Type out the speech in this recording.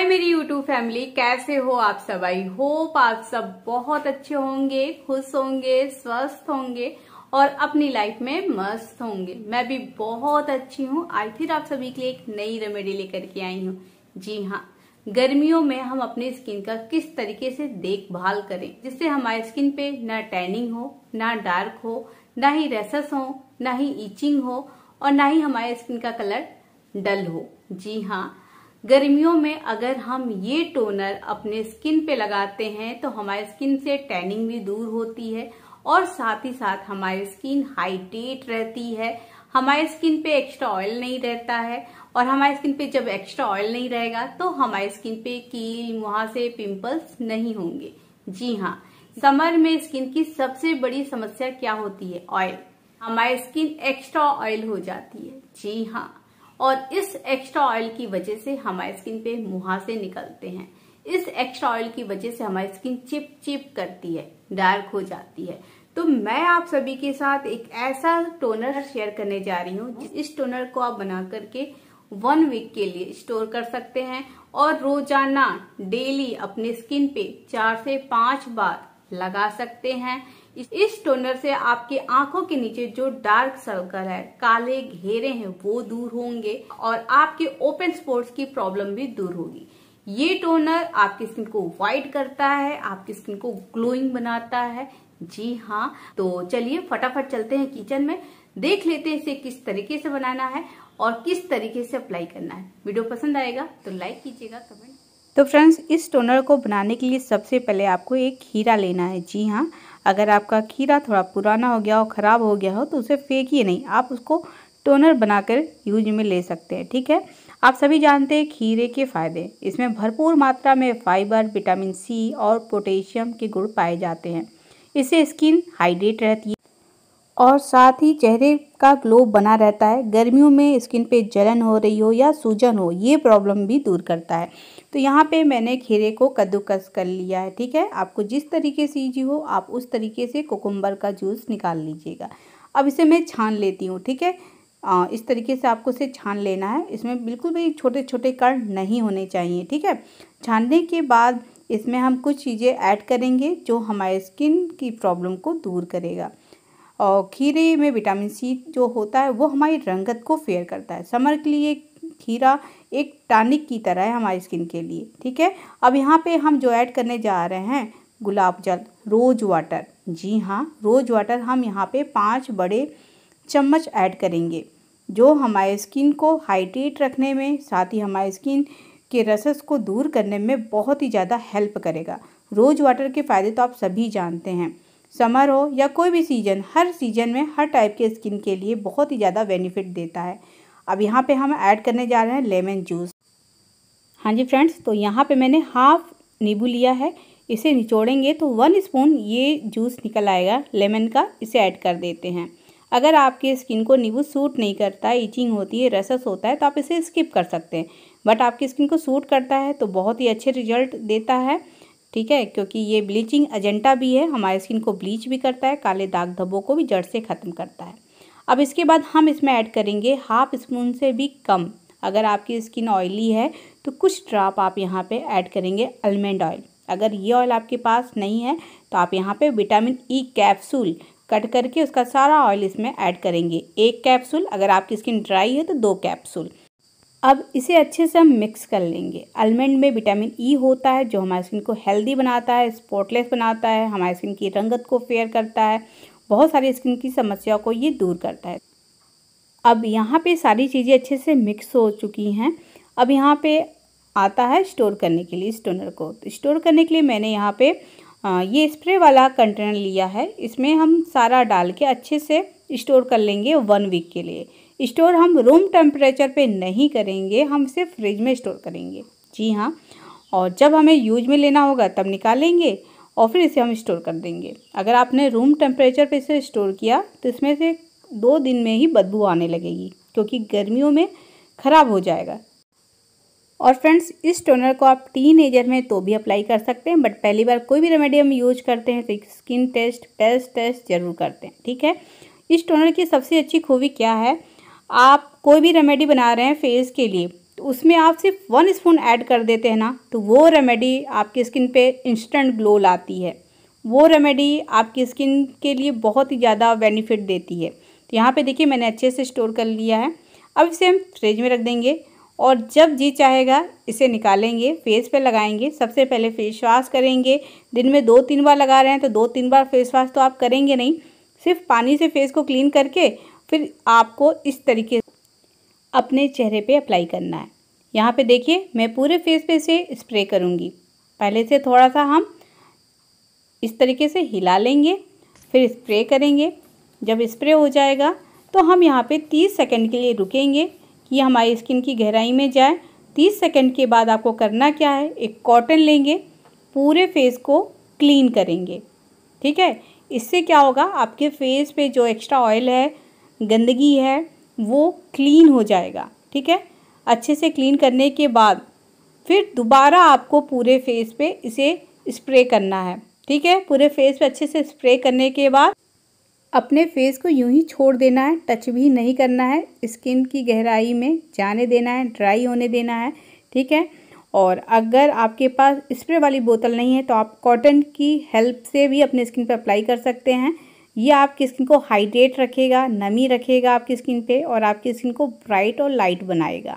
हाय मेरी YouTube family कैसे हो आप सब आई होप आप सब बहुत अच्छे होंगे खुश होंगे स्वस्थ होंगे और अपनी लाइफ में मस्त होंगे मैं भी बहुत अच्छी हूँ आज फिर आप सभी के लिए एक नई रेमेडी लेकर के आई हूँ जी हाँ गर्मियों में हम अपने स्किन का किस तरीके से देखभाल करें जिससे हमारे स्किन पे ना टैनिंग हो ना डार्क हो ना ही रेसेस हो ना ही ईचिंग हो और ना ही हमारे स्किन का कलर डल हो जी हाँ गर्मियों में अगर हम ये टोनर अपने स्किन पे लगाते हैं तो हमारे स्किन से टैनिंग भी दूर होती है और साथ ही साथ हमारी स्किन हाइड्रेट रहती है हमारे स्किन पे एक्स्ट्रा ऑयल नहीं रहता है और हमारे स्किन पे जब एक्स्ट्रा ऑयल नहीं रहेगा तो हमारे स्किन पे कील मुहा से पिंपल्स नहीं होंगे जी हाँ समर में स्किन की सबसे बड़ी समस्या क्या होती है ऑयल हमारी स्किन एक्स्ट्रा ऑयल हो जाती है जी हाँ और इस एक्स्ट्रा ऑयल की वजह से हमारे स्किन पे मुहासे निकलते हैं इस एक्स्ट्रा ऑयल की वजह से हमारी स्किन चिप चिप करती है डार्क हो जाती है तो मैं आप सभी के साथ एक ऐसा टोनर शेयर करने जा रही हूँ इस टोनर को आप बना करके वन वीक के लिए स्टोर कर सकते हैं और रोजाना डेली अपने स्किन पे चार से पांच बार लगा सकते हैं इस टोनर से आपके आंखों के नीचे जो डार्क सर्कल है काले घेरे हैं वो दूर होंगे और आपके ओपन स्पोर्ट्स की प्रॉब्लम भी दूर होगी ये टोनर आपकी स्किन को व्हाइट करता है आपकी स्किन को ग्लोइंग बनाता है जी हाँ तो चलिए फटाफट चलते हैं किचन में देख लेते हैं इसे किस तरीके से बनाना है और किस तरीके से अप्लाई करना है वीडियो पसंद आएगा तो लाइक कीजिएगा कमेंट तो फ्रेंड्स इस टोनर को बनाने के लिए सबसे पहले आपको एक हीरा लेना है जी हाँ अगर आपका खीरा थोड़ा पुराना हो गया हो ख़राब हो गया हो तो उसे फेंकिए नहीं आप उसको टोनर बनाकर यूज में ले सकते हैं ठीक है आप सभी जानते हैं खीरे के फायदे इसमें भरपूर मात्रा में फाइबर विटामिन सी और पोटेशियम के गुण पाए जाते हैं इससे स्किन हाइड्रेट रहती है और साथ ही चेहरे का ग्लो बना रहता है गर्मियों में स्किन पे जलन हो रही हो या सूजन हो ये प्रॉब्लम भी दूर करता है तो यहाँ पे मैंने खीरे को कद्दूकस कर लिया है ठीक है आपको जिस तरीके से ईजी हो आप उस तरीके से कोकुम्बर का जूस निकाल लीजिएगा अब इसे मैं छान लेती हूँ ठीक है आ, इस तरीके से आपको इसे छान लेना है इसमें बिल्कुल भी छोटे छोटे कण नहीं होने चाहिए ठीक है छानने के बाद इसमें हम कुछ चीज़ें ऐड करेंगे जो हमारे स्किन की प्रॉब्लम को दूर करेगा और खीरे में विटामिन सी जो होता है वो हमारी रंगत को फेयर करता है समर के लिए खीरा एक टॉनिक की तरह है हमारी स्किन के लिए ठीक है अब यहाँ पे हम जो ऐड करने जा रहे हैं गुलाब जल रोज़ वाटर जी हाँ रोज़ वाटर हम यहाँ पे पाँच बड़े चम्मच ऐड करेंगे जो हमारे स्किन को हाइड्रेट रखने में साथ ही हमारे स्किन के रसस को दूर करने में बहुत ही ज़्यादा हेल्प करेगा रोज़ वाटर के फ़ायदे तो आप सभी जानते हैं समर हो या कोई भी सीजन हर सीजन में हर टाइप के स्किन के लिए बहुत ही ज़्यादा बेनिफिट देता है अब यहाँ पे हम ऐड करने जा रहे हैं लेमन जूस हाँ जी फ्रेंड्स तो यहाँ पे मैंने हाफ नींबू लिया है इसे निचोड़ेंगे तो वन स्पून ये जूस निकल आएगा लेमन का इसे ऐड कर देते हैं अगर आपकी स्किन को नींबू सूट नहीं करता है इचिंग होती है रसस होता है तो आप इसे स्किप कर सकते हैं बट आपकी स्किन को सूट करता है तो बहुत ही अच्छे रिजल्ट देता है ठीक है क्योंकि ये ब्लीचिंग एजेंटा भी है हमारे स्किन को ब्लीच भी करता है काले दाग धब्बों को भी जड़ से ख़त्म करता है अब इसके बाद हम इसमें ऐड करेंगे हाफ स्पून से भी कम अगर आपकी स्किन ऑयली है तो कुछ ड्राप आप यहाँ पे ऐड करेंगे आलमंड ऑयल अगर ये ऑयल आपके पास नहीं है तो आप यहाँ पे vitamin E e capsule cut करके उसका सारा ऑयल इसमें ऐड करेंगे एक कैप्सूल अगर आपकी स्किन ड्राई है तो दो कैप्सूल अब इसे अच्छे से हम मिक्स कर लेंगे आलमंड में विटामिन ई e होता है जो हमारी स्किन को हेल्दी बनाता है स्पॉटलेस बनाता है हमारी स्किन की रंगत को फेयर करता है बहुत सारी स्किन की समस्याओं को ये दूर करता है अब यहाँ पे सारी चीज़ें अच्छे से मिक्स हो चुकी हैं अब यहाँ पे आता है स्टोर करने के लिए इस टोनर को तो स्टोर करने के लिए मैंने यहाँ पे ये स्प्रे वाला कंटेनर लिया है इसमें हम सारा डाल के अच्छे से स्टोर कर लेंगे वन वीक के लिए स्टोर हम रूम टेम्परेचर पे नहीं करेंगे हम इसे फ्रिज में स्टोर करेंगे जी हाँ और जब हमें यूज में लेना होगा तब निकालेंगे और फिर इसे हम स्टोर कर देंगे अगर आपने रूम टेम्परेचर पर इसे स्टोर किया तो इसमें से दो दिन में ही बदबू आने लगेगी क्योंकि गर्मियों में ख़राब हो जाएगा और फ्रेंड्स इस टोनर को आप टीन एजर में तो भी अप्लाई कर सकते हैं बट पहली बार कोई भी रेमेडी हम यूज करते हैं तो स्किन टेस्ट टेस्ट टेस्ट जरूर करते हैं ठीक है इस टोनर की सबसे अच्छी खूबी क्या है आप कोई भी रेमेडी बना रहे हैं फेस के लिए तो उसमें आप सिर्फ वन स्पून ऐड कर देते हैं ना तो वो रेमेडी आपकी स्किन पे इंस्टेंट ग्लो लाती है वो रेमेडी आपकी स्किन के लिए बहुत ही ज़्यादा बेनिफिट देती है तो यहाँ पे देखिए मैंने अच्छे से स्टोर कर लिया है अब इसे हम फ्रिज में रख देंगे और जब जी चाहेगा इसे निकालेंगे फेस पे लगाएंगे सबसे पहले फेस वाश करेंगे दिन में दो तीन बार लगा रहे हैं तो दो तीन बार फेस वाश तो आप करेंगे नहीं सिर्फ पानी से फेस को क्लीन करके फिर आपको इस तरीके अपने चेहरे पे अप्लाई करना है यहाँ पे देखिए मैं पूरे फेस पे इसे स्प्रे करूँगी पहले से थोड़ा सा हम इस तरीके से हिला लेंगे फिर स्प्रे करेंगे जब स्प्रे हो जाएगा तो हम यहाँ पे 30 सेकंड के लिए रुकेंगे कि हमारी स्किन की गहराई में जाए 30 सेकंड के बाद आपको करना क्या है एक कॉटन लेंगे पूरे फेस को क्लीन करेंगे ठीक है इससे क्या होगा आपके फेस पे जो एक्स्ट्रा ऑयल है गंदगी है वो क्लीन हो जाएगा ठीक है अच्छे से क्लीन करने के बाद फिर दोबारा आपको पूरे फेस पे इसे स्प्रे करना है ठीक है पूरे फेस पे अच्छे से स्प्रे करने के बाद अपने फेस को यूं ही छोड़ देना है टच भी नहीं करना है स्किन की गहराई में जाने देना है ड्राई होने देना है ठीक है और अगर आपके पास स्प्रे वाली बोतल नहीं है तो आप कॉटन की हेल्प से भी अपने स्किन पर अप्लाई कर सकते हैं ये आपकी स्किन को हाइड्रेट रखेगा नमी रखेगा आपकी स्किन पे और आपकी स्किन को ब्राइट और लाइट बनाएगा